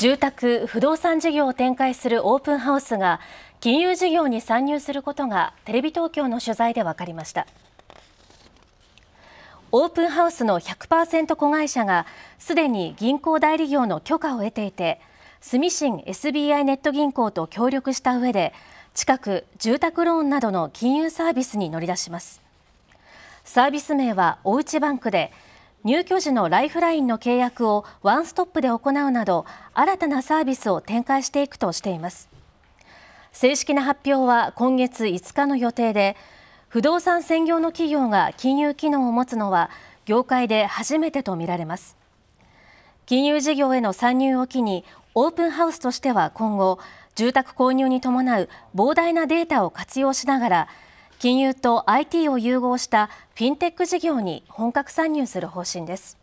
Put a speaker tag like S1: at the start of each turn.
S1: 住宅・不動産事業を展開するオープンハウスが金融事業に参入することがテレビ東京の取材で分かりましたオープンハウスの100%子会社がすでに銀行代理業の許可を得ていて住信 SBI ネット銀行と協力した上で近く住宅ローンなどの金融サービスに乗り出しますサービス名はおうちバンクで入居時のライフラインの契約をワンストップで行うなど新たなサービスを展開していくとしています正式な発表は今月5日の予定で不動産専業の企業が金融機能を持つのは業界で初めてとみられます金融事業への参入を機にオープンハウスとしては今後住宅購入に伴う膨大なデータを活用しながら金融と IT を融合したフィンテック事業に本格参入する方針です。